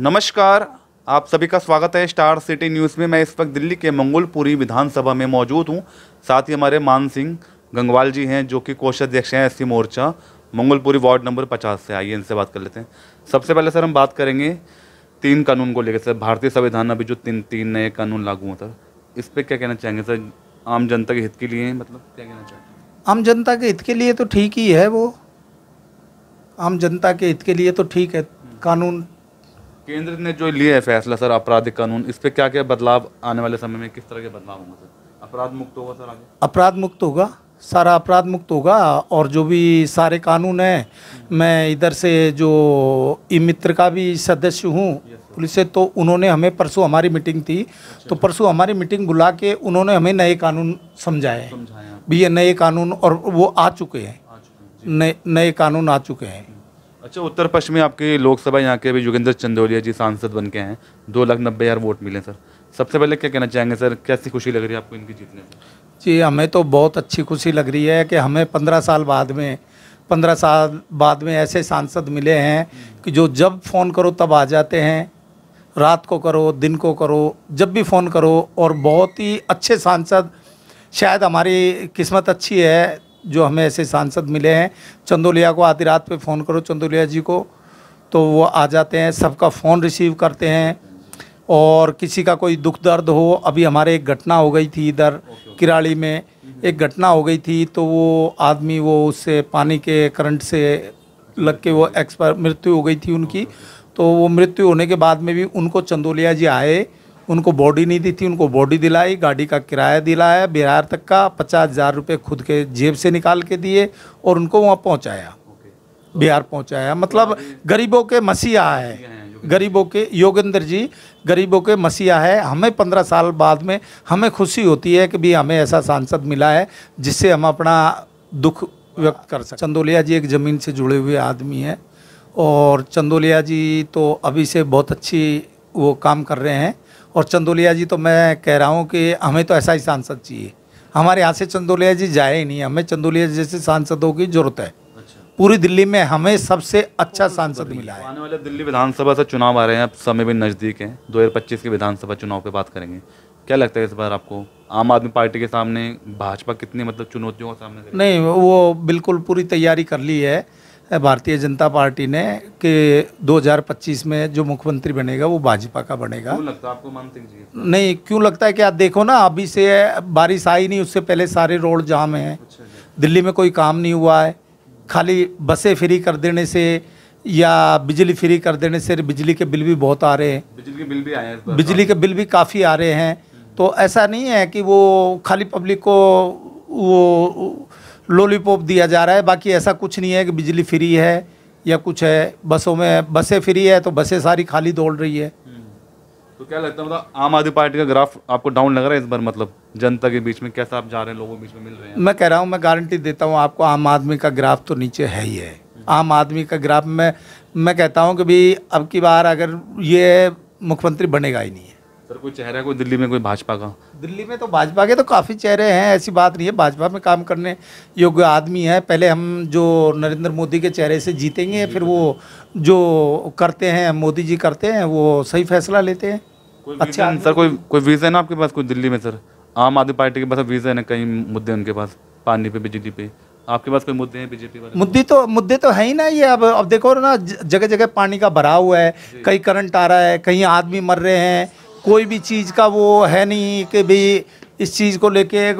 नमस्कार आप सभी का स्वागत है स्टार सिटी न्यूज़ में मैं इस वक्त दिल्ली के मंगोलपुरी विधानसभा में मौजूद हूं साथ ही हमारे मान सिंह गंगवाल जी हैं जो कि कोष अध्यक्ष हैं एससी मोर्चा मंगोलपुरी वार्ड नंबर पचास से आइए इनसे बात कर लेते हैं सबसे पहले सर हम बात करेंगे तीन कानून को लेकर सर भारतीय संविधान अभी जो तीन तीन नए कानून लागू हों सर इस पर क्या कहना चाहेंगे सर आम जनता के हित के लिए मतलब क्या कहना चाहेंगे आम जनता के हित के लिए तो ठीक ही है वो आम जनता के हित के लिए तो ठीक है हम्म। कानून केंद्र ने जो लिया है फैसला सर आपराधिक कानून इस पर क्या क्या बदलाव आने वाले समय में किस तरह के बदलाव होंगे सर अपराध मुक्त होगा सर आगे अपराध मुक्त होगा सारा अपराध मुक्त होगा और जो भी सारे कानून हैं मैं इधर से जो ई मित्र का भी सदस्य हूँ पुलिस से तो उन्होंने हमें परसों हमारी मीटिंग थी अच्छा। तो परसों हमारी मीटिंग बुला के उन्होंने हमें नए कानून समझाए भी ये नए कानून और वो आ चुके हैं नए नए कानून आ चुके हैं अच्छा उत्तर पश्चिमी आपके लोकसभा यहाँ के अभी योगेंद्र चंदोलिया जी सांसद बन के हैं दो लाख नब्बे हज़ार वोट मिले सर सबसे पहले क्या कहना चाहेंगे सर कैसी खुशी लग रही है आपको इनकी जीतने में जी हमें तो बहुत अच्छी खुशी लग रही है कि हमें पंद्रह साल बाद में पंद्रह साल बाद में ऐसे सांसद मिले हैं कि जो जब फ़ोन करो तब आ जाते हैं रात को करो दिन को करो जब भी फ़ोन करो और बहुत ही अच्छे सांसद शायद हमारी किस्मत अच्छी है जो हमें ऐसे सांसद मिले हैं चंदोलिया को आधी रात पे फ़ोन करो चंदोलिया जी को तो वो आ जाते हैं सबका फ़ोन रिसीव करते हैं और किसी का कोई दुख दर्द हो अभी हमारे एक घटना हो गई थी इधर किराड़ी में एक घटना हो गई थी तो वो आदमी वो उससे पानी के करंट से लग के वो एक्सपायर मृत्यु हो गई थी उनकी तो वो मृत्यु होने के बाद में भी उनको चंदोलिया जी आए उनको बॉडी नहीं दी थी उनको बॉडी दिलाई गाड़ी का किराया दिलाया बिहार तक का पचास हज़ार रुपये खुद के जेब से निकाल के दिए और उनको वहाँ पहुँचाया बिहार पहुँचाया मतलब तो गरीबों के मसीहा है गरीबों के योगेंद्र जी गरीबों के मसीहा है हमें पंद्रह साल बाद में हमें खुशी होती है कि भी हमें ऐसा सांसद मिला है जिससे हम अपना दुख व्यक्त कर सकते चंदोलिया जी एक ज़मीन से जुड़े हुए आदमी हैं और चंदोलिया जी तो अभी से बहुत अच्छी वो काम कर रहे हैं और चंदोलिया जी तो मैं कह रहा हूँ कि हमें तो ऐसा ही सांसद चाहिए हमारे यहाँ से चंदोलिया जी जाए ही नहीं हमें चंदोलिया जैसे सांसदों की जरूरत है अच्छा। पूरी दिल्ली में हमें सबसे अच्छा तो सांसद मिला है आने वाले दिल्ली विधानसभा से चुनाव आ रहे हैं अब समय भी नज़दीक है दो हज़ार पच्चीस के विधानसभा चुनाव पे बात करेंगे क्या लगता है इस बार आपको आम आदमी पार्टी के सामने भाजपा कितनी मतलब चुनौतियों का सामने नहीं वो बिल्कुल पूरी तैयारी कर ली है भारतीय जनता पार्टी ने कि 2025 में जो मुख्यमंत्री बनेगा वो भाजपा का बनेगा क्यों लगता है आपको मानते नहीं क्यों लगता है कि आप देखो ना अभी से बारिश आई नहीं उससे पहले सारे रोड जाम हैं अच्छा दिल्ली में कोई काम नहीं हुआ है खाली बसें फ्री कर देने से या बिजली फ्री कर देने से बिजली के बिल भी बहुत आ रहे हैं बिजली के बिल भी आए हैं बिजली के बिल भी काफ़ी आ रहे हैं तो ऐसा नहीं है कि वो खाली पब्लिक को वो लॉलीपॉप दिया जा रहा है बाकी ऐसा कुछ नहीं है कि बिजली फ्री है या कुछ है बसों में बसें फ्री है तो बसें सारी खाली दौड़ रही है हम्म। तो क्या लगता है मतलब आम आदमी पार्टी का ग्राफ आपको डाउन लग रहा है इस बार मतलब जनता के बीच में कैसा आप जा रहे हैं लोगों के बीच में मिल रहे हैं मैं कह रहा हूँ मैं गारंटी देता हूँ आपको आम आदमी का ग्राफ तो नीचे है ही है हम्म। आम आदमी का ग्राफ में मैं कहता हूँ कि भाई अब की बार अगर ये मुख्यमंत्री बनेगा ही नहीं है सर कोई चेहरा कोई दिल्ली में कोई भाजपा का दिल्ली में तो भाजपा के तो काफ़ी चेहरे हैं ऐसी बात नहीं है भाजपा में काम करने योग्य आदमी है पहले हम जो नरेंद्र मोदी के चेहरे से जीतेंगे फिर वो जो करते हैं मोदी जी करते हैं वो सही फैसला लेते हैं अच्छा सर कोई कोई विजन है आपके पास कोई दिल्ली में सर आम आदमी पार्टी के पास विजन तो है कई मुद्दे उनके पास पानी पे बिजली पे आपके पास कोई मुद्दे हैं बीजेपी वाले मुद्दे तो मुद्दे तो है ही ना ये अब अब देखो ना जगह जगह पानी का भरा हुआ है कहीं करंट आ रहा है कहीं आदमी मर रहे हैं कोई भी चीज़ का वो है नहीं कि भाई इस चीज़ को लेके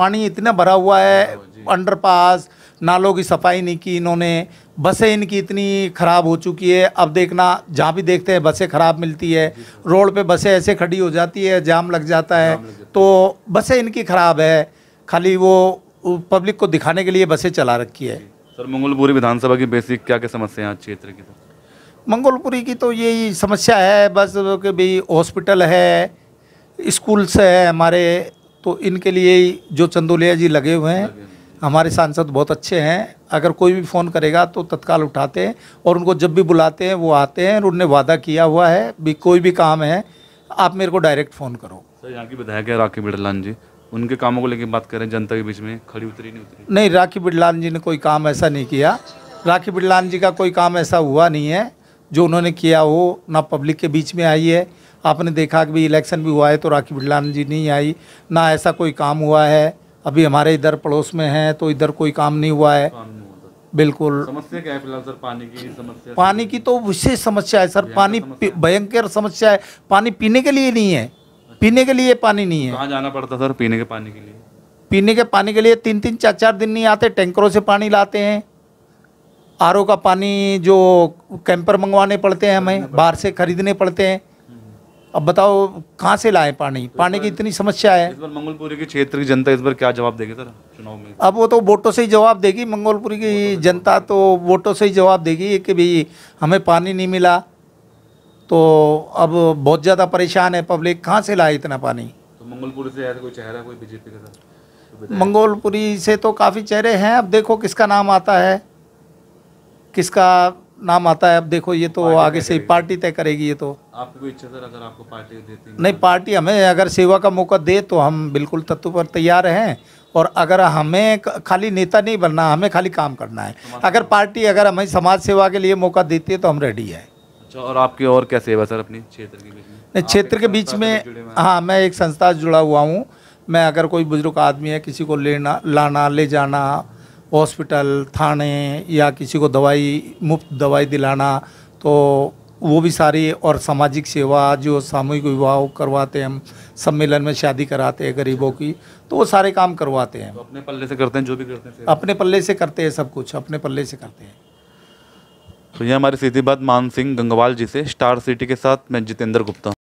पानी इतना भरा हुआ है अंडरपास नालों की सफाई नहीं की इन्होंने बसें इनकी इतनी ख़राब हो चुकी है अब देखना जहाँ भी देखते हैं बसें ख़राब मिलती है रोड पे बसें ऐसे खड़ी हो जाती है जाम लग जाता है तो बसें इनकी ख़राब है खाली वो पब्लिक को दिखाने के लिए बसें चला रखी है सर मंगलपुरी विधानसभा की बेसिक क्या क्या समस्या है क्षेत्र की मंगोलपुरी की तो यही समस्या है बस कि भाई हॉस्पिटल है स्कूल्स है हमारे तो इनके लिए जो चंदोलिया जी लगे हुए हैं हमारे सांसद बहुत अच्छे हैं अगर कोई भी फ़ोन करेगा तो तत्काल उठाते हैं और उनको जब भी बुलाते हैं वो आते हैं और उनने वादा किया हुआ है भी कोई भी काम है आप मेरे को डायरेक्ट फ़ोन करो सर यहाँ की विधायक है राखी बिड़लान जी उनके कामों को लेकर बात करें जनता के बीच में खड़ी उतरी नहीं उतरी नहीं राखी बिड़लान जी ने कोई काम ऐसा नहीं किया राखी बिड़लान जी का कोई काम ऐसा हुआ नहीं है जो उन्होंने किया वो ना पब्लिक के बीच में आई है आपने देखा कि भाई इलेक्शन भी हुआ है तो राखी बिड़लान जी नहीं आई ना ऐसा कोई काम हुआ है अभी हमारे इधर पड़ोस में है तो इधर कोई काम नहीं हुआ है बिल्कुल समस्या क्या है फिलहाल सर पानी की समस्या पानी की तो विशेष समस्या है सर पानी भयंकर समस्या है पानी पीने के लिए नहीं है पीने के लिए पानी नहीं है कहाँ जाना पड़ता सर पीने के पानी के लिए पीने के पानी के लिए तीन तीन चार चार दिन नहीं आते टैंकरों से पानी लाते हैं आर का पानी जो कैंपर मंगवाने पड़ते हैं हमें बाहर से खरीदने पड़ते हैं अब बताओ कहाँ से लाए पानी तो पानी की इतनी समस्या है इस बार मंगलपुरी के क्षेत्र की जनता इस बार क्या जवाब देगी सर चुनाव में अब वो तो वोटों से ही जवाब देगी मंगलपुरी की जनता तो वोटों से ही जवाब देगी कि भाई हमें पानी नहीं मिला तो अब बहुत ज़्यादा परेशान है पब्लिक कहाँ से लाए इतना पानी तो मंगलपुरी से कोई चेहरा कोई बीजेपी का मंगोलपुरी से तो काफ़ी चेहरे हैं अब देखो किसका नाम आता है किसका नाम आता है अब देखो ये तो आगे से पार्टी तय करेगी ये तो आपको इच्छा सर अगर आपको पार्टी देती नहीं पार्टी हमें अगर सेवा का मौका दे तो हम बिल्कुल तत्व पर तैयार हैं और अगर हमें खाली नेता नहीं बनना हमें खाली काम करना है अगर पार्टी अगर हमें समाज सेवा के लिए मौका देती है तो हम रेडी है अच्छा और आपकी और क्या सेवा सर अपनी क्षेत्र के बीच में क्षेत्र के बीच में हाँ मैं एक संस्था से जुड़ा हुआ हूँ मैं अगर कोई बुजुर्ग आदमी है किसी को लेना लाना ले जाना हॉस्पिटल थाने या किसी को दवाई मुफ्त दवाई दिलाना तो वो भी सारी और सामाजिक सेवा जो सामूहिक विवाह करवाते हैं हम सम्मेलन में शादी कराते हैं गरीबों की तो वो सारे काम करवाते हैं तो अपने पल्ले से करते हैं जो भी करते हैं अपने पल्ले से करते हैं सब कुछ अपने पल्ले से करते हैं तो ये हमारी सीधी बात मान सिंह गंगवाल जी से स्टार सिटी के साथ मैं जितेंद्र गुप्ता